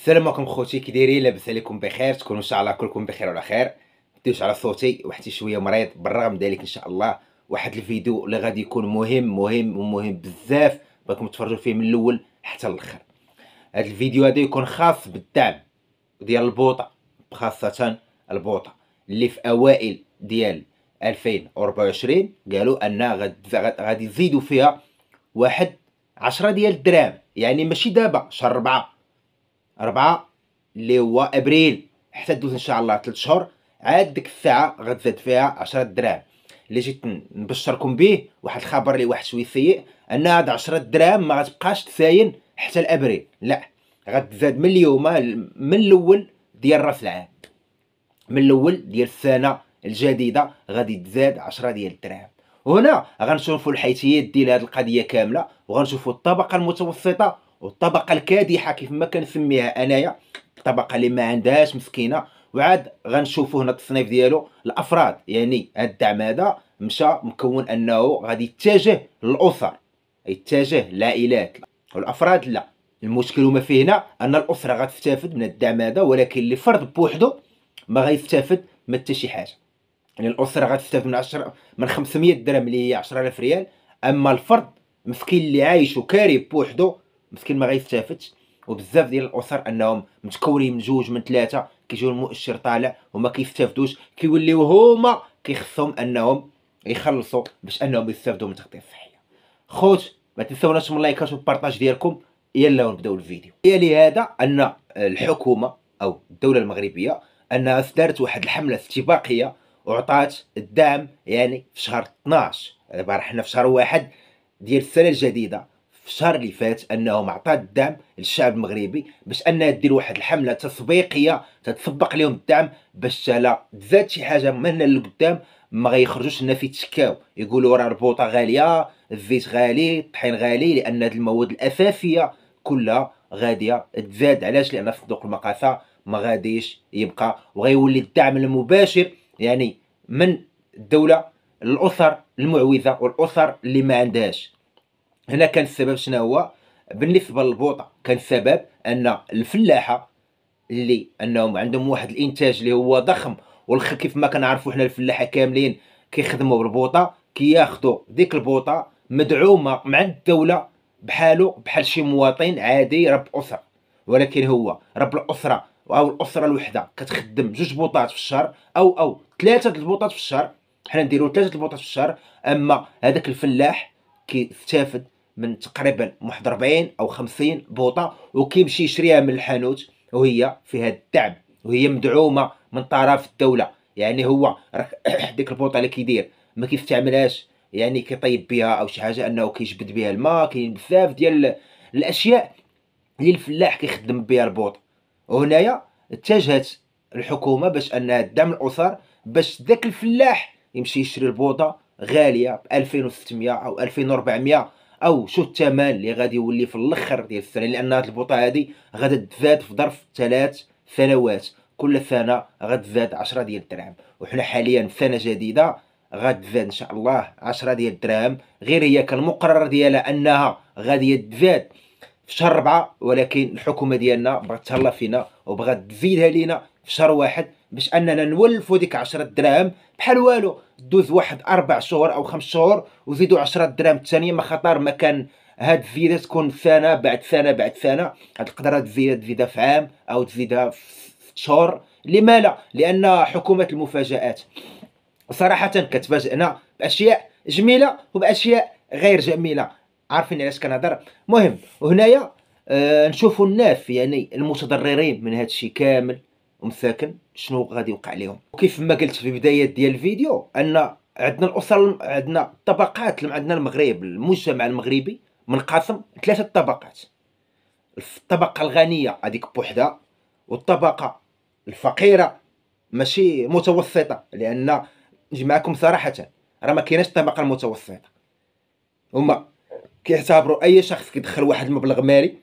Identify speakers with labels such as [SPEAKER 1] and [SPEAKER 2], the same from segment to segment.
[SPEAKER 1] السلام عليكم خوتي كي دايرين لاباس عليكم بخير تكونوا ان شاء الله كلكم بخير وعلى خير مديوش على صوتي وحتي شويه مريض بالرغم ذلك ان شاء الله واحد الفيديو اللي غادي يكون مهم مهم ومهم بزاف بغيتكم تفرجوا فيه من الاول حتى الاخر هذا الفيديو هذا يكون خاص بالدعم ديال البوطه خاصه البوطه اللي في اوائل ديال 2024 قالوا ان غادي يزيدوا فيها واحد 10 ديال الدراهم يعني ماشي دابا شهر 4 4 اللي هو ابريل حتى دوز ان شاء الله 3 شهور عاد ديك الساعه غتزاد فيها 10 دراهم اللي جيت نبشركم به واحد الخبر اللي واحد شويه سيء ان هاد 10 دراهم ما غتبقاش تساين حتى لابريل لا غتزاد من اليوم من الاول ديال راس العام من الاول ديال السنه الجديده غادي تزاد 10 ديال الدراهم وهنا غنشوفوا الحيثيات ديال هاد القضيه كامله وغنشوفوا الطبقه المتوسطه والطبقه الكادحه كيف ما كنسميها انايا الطبقه اللي ما عندهاش مسكينه وعاد غنشوفوا هنا التصنيف ديالو الافراد يعني هذا الدعم هذا مشى مكون انه غادي يتجه للاسر يتجه للعائلات والافراد لا المشكل ما فيه هنا ان الاسره غتستافد من الدعم هذا ولكن اللي فرد بوحدو ما غيستافد ما حتى شي حاجه يعني الاسره غتستافد من 10 من 500 درهم اللي هي 10000 ريال اما الفرد مسكين اللي عايش وكاري بوحدو مسكين ما غيستافدش وبزاف ديال الاسر انهم متكونين من جوج من ثلاثه كيجيو المؤشر طالع وما كيستافدوش كيوليو هما كيخصهم انهم يخلصوا باش انهم يستافدوا من التغطيه الصحيه خوت ما تنساوناش من اللايكات والبارطاج ديالكم يلا نبداو الفيديو هي لهذا ان الحكومه او الدوله المغربيه انها صدرت واحد الحمله استباقيه وعطات الدعم يعني في شهر 12 دابا حنا في شهر واحد ديال السنه الجديده في الشهر اللي فات انهم معطى الدعم للشعب المغربي باش انها دير واحد الحمله تسويقيه تتسبق لهم الدعم باش لا تزاد شي حاجه من هنا لقدام ما غيخرجوش في تشكاو يقولوا راه البوطه غاليه الزيت غالي الطحين غالي لان هاد المواد الاساسيه كلها غاديه تزاد علاش لان صندوق المقاسه ما غاديش يبقى وغيولي الدعم المباشر يعني من الدوله للاسر المعوزه والاسر اللي ما عندهاش هنا كان السبب شنو هو بالنسبه للبوطه كان السبب ان الفلاحه اللي انهم عندهم واحد الانتاج اللي هو ضخم والخ كيف ما كنعرفوا حنا الفلاحه كاملين كيخدموا بالبوطه كياخذوا ديك البوطه مدعومه مع الدوله بحالو بحال شي مواطن عادي رب اسره ولكن هو رب الاسره او الاسره الوحده كتخدم جوج بوطات في الشهر او او ثلاثه البوطات في الشهر حنا نديرو ثلاثه البوطات في الشهر اما هذاك الفلاح كيستافد من تقريبا واحد 40 او 50 بوطه وكيمشي يشريها من الحانوت وهي فيها الدعم وهي مدعومه من طرف الدوله يعني هو ديك البوطه اللي كيدير ما كيستعملهاش يعني كيطيب بها او شي حاجه انه كيجبد بها الماء كاين بزاف ديال الاشياء اللي الفلاح كيخدم بها البوط وهنايا اتجهت الحكومه باش انها تدعم الاسر باش ذاك الفلاح يمشي يشري البوطه غاليه ب 2600 او 2400 او شو الثمن اللي غادي يولي في الاخر ديال السنه لان هذه البوطه هذه غادي تزاد في ظرف ثلاث سنوات كل سنه غتزاد 10 ديال الدراهم وحنا حاليا في سنه جديده غتزاد ان شاء الله 10 ديال الدراهم غير هي كان مقرر ديالها انها غادي تزاد في شهر 4 ولكن الحكومه ديالنا بغات تهلا فينا وبغات تزيدها لينا في شهر واحد باش اننا نولفوا ديك 10 دراهم بحال والو دوز واحد اربع شهور او خمس شهور وزيدوا 10 دراهم الثانيه ما خطر ما كان هاد الزياده تكون سنه بعد سنه بعد سنه هاد القدره تزيد تزيدها في عام او تزيدها في شهور لما لا لان حكومه المفاجات صراحه كتفاجئنا باشياء جميله وباشياء غير جميله عارفين علاش كنهضر مهم وهنايا آه نشوفوا الناس يعني المتضررين من هذا الشيء كامل ومساكن شنو غادي يوقع لهم وكيف ما قلت في بدايه ديال الفيديو ان عندنا الاسر عندنا الطبقات عندنا المغرب المجتمع المغربي منقسم ثلاثه طبقات الطبقه الغنيه هذيك بوحدها والطبقه الفقيره ماشي متوسطه لان نجي معكم صراحه راه ما كايناش الطبقه المتوسطه هما كيعتبروا اي شخص كيدخل واحد المبلغ مالي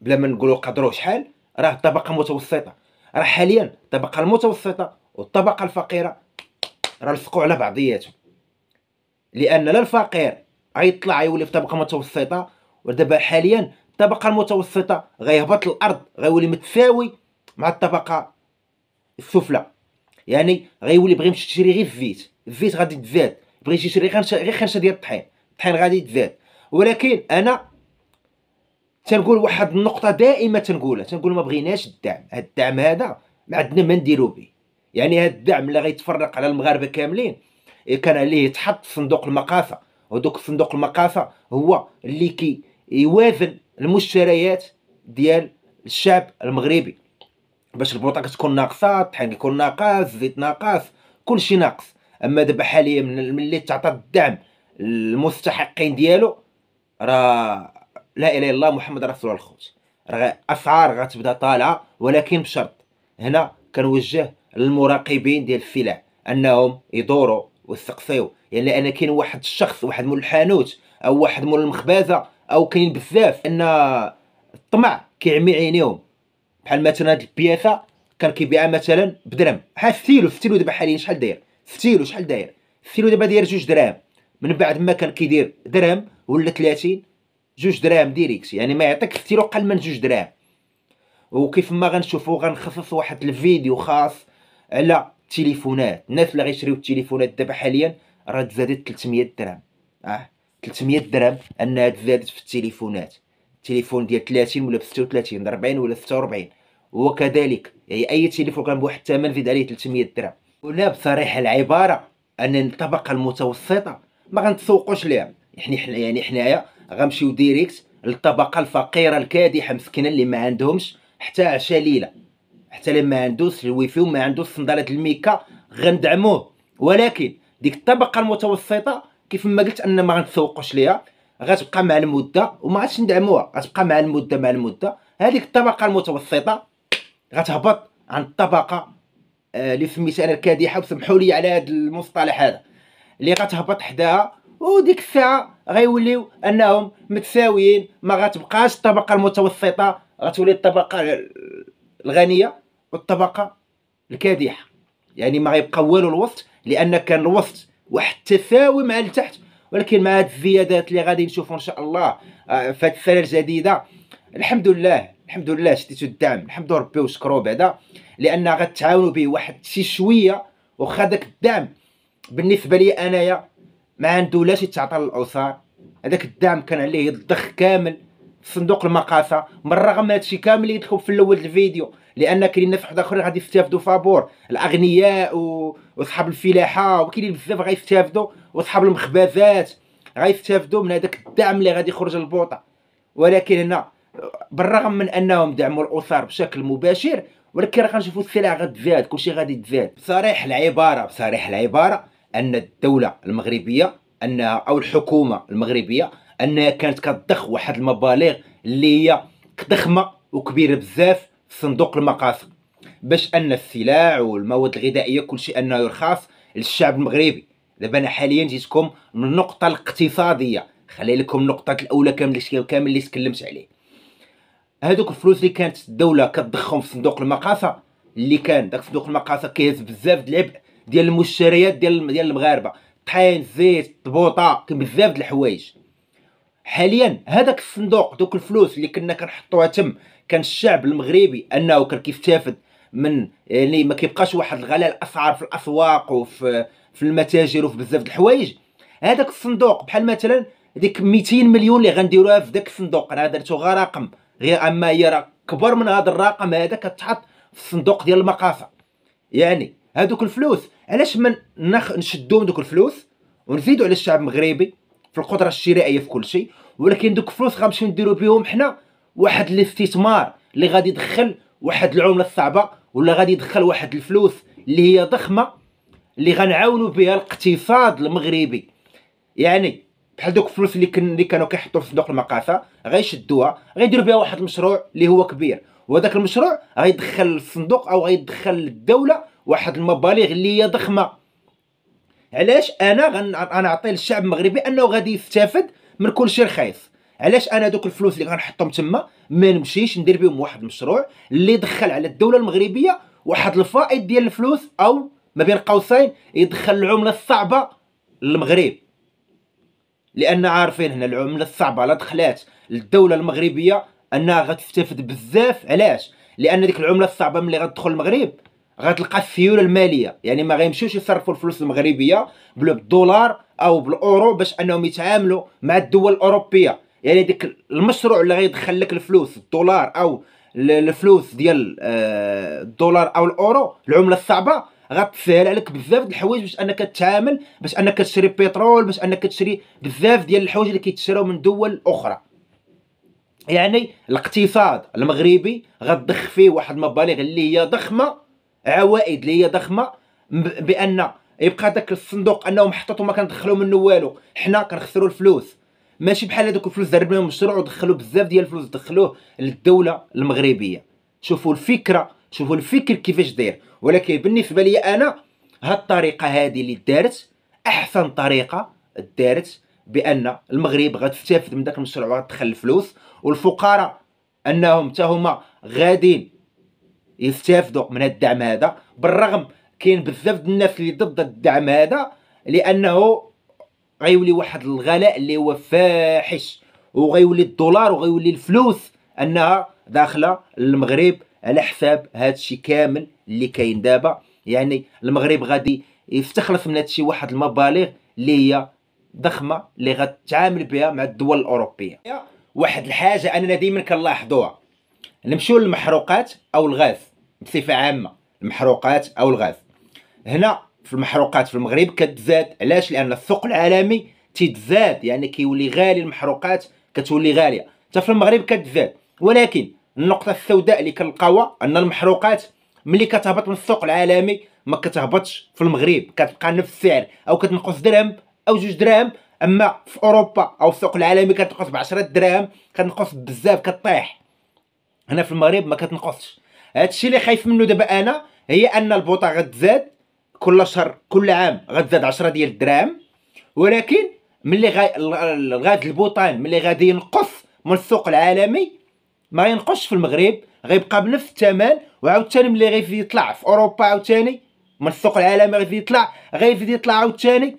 [SPEAKER 1] بلا ما نقولوا قدروه شحال راه الطبقه متوسطه راه حاليا الطبقه المتوسطه والطبقه الفقيره راه لصقوا على بعضياتهم لان لا الفقير غيطلع يولي في طبقه متوسطه ودابا حاليا الطبقه المتوسطه غيهبط الارض غيولي متساوي مع الطبقه السفلى يعني غيولي بغى يمشي يشري غير الزيت الزيت غادي تزاد بغى يشري غير غير ديال الطحين الطحين غادي تزاد ولكن انا تنقول واحد النقطه دائما تنقولها تنقول ما بغيناش الدعم هاد الدعم هذا ما عندنا ما نديرو به يعني هاد الدعم اللي غيتفرق على المغاربه كاملين إيه، كان عليه يتحط في صندوق المقافه ودوك صندوق المقافه هو اللي كي يوازن المشتريات ديال الشعب المغربي باش البروطه كتكون ناقصه الطحين كيكون ناقص الزيت ناقص كلشي ناقص اما دابا حاليا ملي تعطى الدعم المستحقين ديالو راه لا اله الا الله محمد رسول الله راه اسعار غتبدا طالعه ولكن بشرط هنا كنوجه للمراقبين ديال السلع انهم يدوروا ويستقصيو يعني انا كاين واحد الشخص واحد مول الحانوت او واحد مول المخبازه او كاين بزاف ان الطمع كيعمي عينيهم بحال مثلا هاد البياسه كان كيبيعها مثلا بدرهم بحال ستيلو ستيلو دابا حاليا شحال داير ستيلو شحال داير ستيلو دابا داير جوج دراهم من بعد ما كان كيدير درهم ولا 30 جوج دراهم ديريكت يعني ما يعطيك كثير اقل من جوج دراهم وكيف ما غنشوفو غنخصص واحد الفيديو خاص على التليفونات الناس اللي غيشريو التليفونات دابا حاليا راه تزادت 300 درهم اه 300 درهم انها تزادت في التليفونات التليفون ديال 30 ولا 36 40 ولا 46 وكذلك يعني اي تليفون كان بواحد الثمن زيد عليه 300 درهم ولا بصريح العباره ان الطبقه المتوسطه ما غنتسوقوش ليها حنا يعني حنايا غنمشيو ديريكت للطبقه الفقيره الكادحه مسكينه اللي ما عندهمش حتى عشا ليله حتى اللي ما عندوش الويفي وما عندوش صنداله الميكا غندعموه ولكن ديك الطبقه المتوسطه كيف ما قلت ان ما غنتسوقوش ليها غتبقى مع المده وما عادش ندعموها غتبقى مع المده مع المده هذيك الطبقه المتوسطه غتهبط عن الطبقه آه، اللي آه سميتها انا الكادحه وسمحوا لي على هذا المصطلح هذا اللي غتهبط حداها وديك الساعه غيوليو انهم متساويين ما غتبقاش الطبقه المتوسطه غتولي الطبقه الغنيه والطبقه الكادحه يعني ما غيبقى والو الوسط لان كان الوسط واحد التساوي مع التحت ولكن مع هاد الزيادات اللي غادي نشوفو ان شاء الله آه، في هاد السنه الجديده الحمد لله الحمد لله شديتو الدعم الحمد ربي وشكرو بعدا لان غتعاونو به واحد شي شويه وخا داك الدعم بالنسبه لي انايا ما عنده لاش يتعطى للاوصال هذاك الدعم كان عليه يضخ كامل في صندوق المقاصه بالرغم من هادشي كامل اللي قلت في الاول الفيديو لان كاينين ناس واحد اخرين غادي يستافدوا فابور الاغنياء واصحاب الفلاحه وكاينين بزاف غيستافدوا واصحاب المخبزات غيستافدوا من هذاك الدعم اللي غادي يخرج للبوطه ولكن هنا بالرغم من انهم دعموا الاسر بشكل مباشر ولكن راه غنشوفوا السلع غتزاد كلشي غادي تزاد بصريح العباره بصريح العباره ان الدوله المغربيه انها او الحكومه المغربيه انها كانت كتضخ واحد المبالغ اللي هي ضخمه وكبيره بزاف في صندوق المقاصد باش ان السلع والمواد الغذائيه كلشي انه يرخص للشعب المغربي دابا انا حاليا جيتكم من النقطه الاقتصاديه خلي لكم النقطه الاولى كامل كامل اللي تكلمت عليه هذوك الفلوس اللي كانت الدوله كتضخهم في صندوق المقاصه اللي كان داك صندوق المقاصه كيهز بزاف د العبء ديال المشتريات ديال ديال المغاربه طحين زيت طبوطه كاين بزاف د الحوايج حاليا هذاك الصندوق دوك الفلوس اللي كنا كنحطوها تم كان الشعب المغربي انه كان كيستافد من يعني ما كيبقاش واحد الغلاء الاسعار في الاسواق وفي في المتاجر وفي بزاف د الحوايج هذاك الصندوق بحال مثلا ديك 200 مليون اللي غنديروها في ذاك الصندوق انا درتو غير رقم غير اما هي راه كبر من هذا الرقم هذا كتحط في الصندوق ديال المقاصه يعني هذوك الفلوس علاش ما نخ... نشدو من دوك الفلوس ونزيدو على الشعب المغربي في القدره الشرائيه في كل شيء ولكن دوك الفلوس غنمشيو نديرو بهم حنا واحد الاستثمار اللي غادي يدخل واحد العمله صعبه ولا غادي يدخل واحد الفلوس اللي هي ضخمه اللي غنعاونوا بها الاقتصاد المغربي يعني بحال دوك الفلوس اللي كن اللي كانوا كيحطوا في صندوق المقاصه غيشدوها غيديروا بها واحد المشروع اللي هو كبير وهذاك المشروع غيدخل للصندوق او غيدخل للدوله واحد المبالغ اللي هي ضخمه علاش انا غنعطي للشعب المغربي انه غادي يستافد من كل شيء رخيص علاش انا دوك الفلوس اللي غنحطهم تما ما نمشيش ندير بهم واحد المشروع اللي يدخل على الدوله المغربيه واحد الفائض ديال الفلوس او ما بين قوسين يدخل العمله الصعبه للمغرب لان عارفين هنا العمله الصعبه لا دخلات للدوله المغربيه انها غتستافد بزاف علاش لان ديك العمله الصعبه ملي غتدخل المغرب غتلقى السيوله الماليه يعني ما غيمشيوش يصرفوا الفلوس المغربيه بالدولار او بالاورو باش انهم يتعاملوا مع الدول الاوروبيه يعني ديك المشروع اللي غيدخل لك الفلوس الدولار او الفلوس ديال آه، الدولار او الاورو العمله الصعبه غتسهل عليك بزاف د الحوايج باش انك تتعامل باش انك تشري بترول باش انك تشري بزاف ديال الحوايج اللي كيتشراو من دول اخرى يعني الاقتصاد المغربي غتضخ فيه واحد المبالغ اللي هي ضخمه عوائد اللي هي ضخمه بان يبقى داك الصندوق انهم محطوط ما كندخلوا منه والو حنا كنخسروا الفلوس ماشي بحال هذوك الفلوس ضرب لهم مشروع ودخلوا بزاف ديال الفلوس دخلوه للدوله المغربيه شوفوا الفكره شوفوا الفكر كيفاش داير ولكن بالنسبه لي انا هاد الطريقه هذه اللي دارت احسن طريقه دارت بان المغرب غتستافد من داك المشروع وغتدخل الفلوس والفقراء انهم حتى هما غادين يستافدوا من الدعم هذا بالرغم كاين بزاف الناس اللي ضد الدعم هذا لانه غيولي واحد الغلاء اللي هو فاحش وغيولي الدولار وغيولي الفلوس انها داخله للمغرب على حساب هادشي كامل اللي كاين دابا يعني المغرب غادي يستخلص من هادشي واحد المبالغ اللي هي ضخمه اللي غتعامل بها مع الدول الاوروبيه واحد الحاجه اننا دائما كنلاحظوها نمشيو للمحروقات او الغاز بصفه عامه المحروقات او الغاز هنا في المحروقات في المغرب كتزاد علاش لان السوق العالمي تتزاد يعني كيولي غالي المحروقات كتولي غاليه حتى في المغرب كتزاد ولكن النقطه السوداء اللي كنلقاوها ان المحروقات ملي كتهبط من السوق العالمي ما كتهبطش في المغرب كتبقى نفس السعر او كتنقص درهم او جوج درهم اما في اوروبا او السوق العالمي كتنقص ب 10 دراهم كتنقص بزاف كطيح هنا في المغرب ما كتنقصش هادشي اللي خايف منه دابا انا هي ان البوطه غتزاد كل شهر كل عام غتزاد 10 ديال الدراهم ولكن ملي غاد البوطان ملي غادي ينقص من السوق العالمي ما ينقصش في المغرب غيبقى بنفس الثمن وعاوتاني ملي غيزيد يطلع في اوروبا عاوتاني من السوق العالمي غيزيد يطلع غيزيد يطلع عاوتاني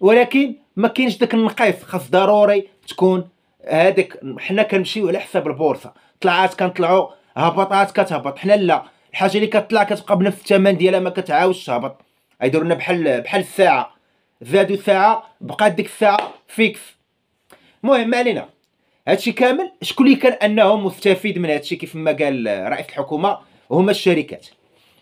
[SPEAKER 1] ولكن ما كاينش داك النقيص خاص ضروري تكون هذيك حنا كنمشيو على حساب البورصه طلعات كنطلعوا هبطات كتهبط حنا لا الحاجه اللي كطلع كتبقى بنفس الثمن ديالها ما كتعاودش تهبط غيديروا لنا بحال بحال الساعه زادوا ساعه بقات ديك الساعه فيكس المهم ما علينا هادشي كامل شكون اللي كان انه مستفيد من هادشي كيف ما قال رئيس الحكومه هما الشركات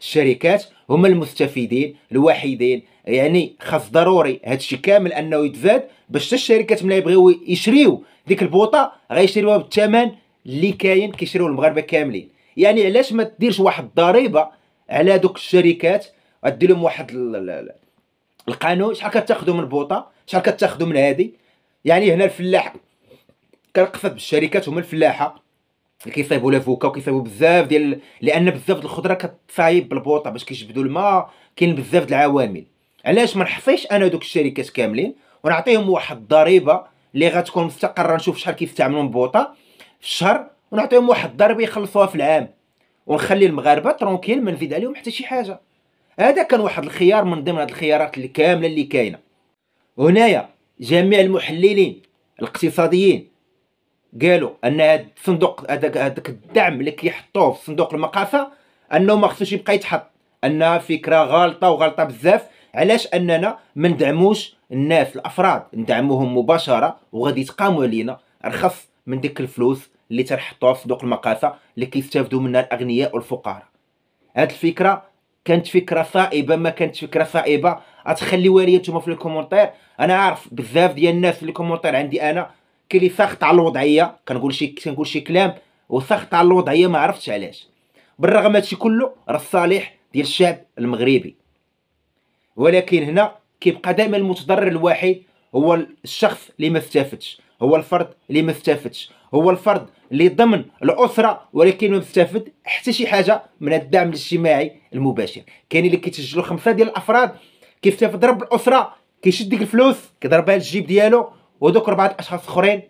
[SPEAKER 1] الشركات هما المستفيدين الوحيدين يعني خاص ضروري هادشي كامل انه يتزاد باش حتى الشركات ملي يبغيو يشريو ديك البوطه غيشريوها بالثمن اللي كاين كيشريو المغاربه كاملين يعني علاش ما ديرش واحد الضريبه على دوك الشركات غدير لهم واحد القانون شحال كتاخذوا من بوطه شحال كتاخذوا من هادي يعني هنا الفلاح كنقفز بالشركات هما الفلاحه اللي كيصايبوا لافوكا وكيصايبوا بزاف ديال لان بزاف الخضره كتصايب بالبوطه باش كيجبدوا الماء كاين بزاف ديال العوامل علاش ما نحصيش انا دوك الشركات كاملين ونعطيهم واحد الضريبه اللي غتكون مستقره نشوف شحال كيستعملوا من بوطه في الشهر ونعطيهم واحد الضربه يخلصوها في العام ونخلي المغاربه ترونكيل ما نفيد عليهم حتى شي حاجه هذا كان واحد الخيار من ضمن هاد الخيارات اللي كامله اللي كاينه هنايا جميع المحللين الاقتصاديين قالوا ان هاد الصندوق هذاك هذاك الدعم اللي كيحطوه في صندوق المقاصه انه ما خصوش يبقى يتحط انها فكره غلطه وغلطه بزاف علاش اننا ما ندعموش الناس الافراد ندعموهم مباشره وغادي يتقاموا علينا ارخص من ديك الفلوس اللي تنحطوها في صندوق المقاسه اللي كيستافدوا منها الاغنياء والفقراء هاد الفكره كانت فكره صائبه ما كانت فكره صائبه غتخليوها ليا نتوما في الكومونتير انا عارف بزاف ديال الناس في الكومونتير عندي انا كاين اللي ساخط على الوضعيه كنقول شي كنقول شي كلام وساخط على الوضعيه ما عرفتش علاش بالرغم هادشي كله راه الصالح ديال الشعب المغربي ولكن هنا كيبقى دائما المتضرر الوحيد هو الشخص اللي ما استافدش هو الفرد اللي ما استافدش هو الفرد اللي ضمن الاسره ولكن ما مستفد حتى شي حاجه من الدعم الاجتماعي المباشر كاين اللي كيتسجلوا خمسه ديال الافراد كيستافد رب الاسره كيشد ديك الفلوس كيضربها للجيب ديالو ودوك اربعه اشخاص اخرين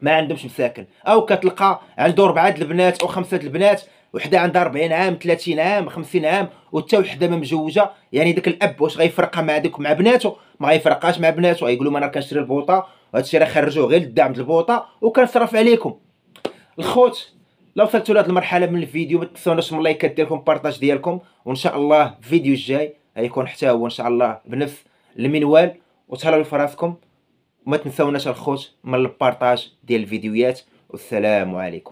[SPEAKER 1] ما عندهمش مساكن او كتلقى عنده اربعه د البنات او خمسه د البنات وحده عندها 40 عام 30 عام 50 عام وحتى وحده ما مزوجه يعني داك الاب واش غيفرقها مع ديك مع بناته ما غيفرقهاش مع بناته غيقول لهم انا كنشري البوطه وهادشي راه خرجوه غير للدعم البوطه وكنصرف عليكم الخوت لو وصلتوا لهاد المرحله من الفيديو ما تنساوناش من اللايكات ديالكم بارطاج ديالكم وان شاء الله الفيديو الجاي غيكون حتى هو ان شاء الله بنفس المنوال وتهلاو في راسكم وما تنساوناش الخوت من البارطاج ديال الفيديوهات والسلام عليكم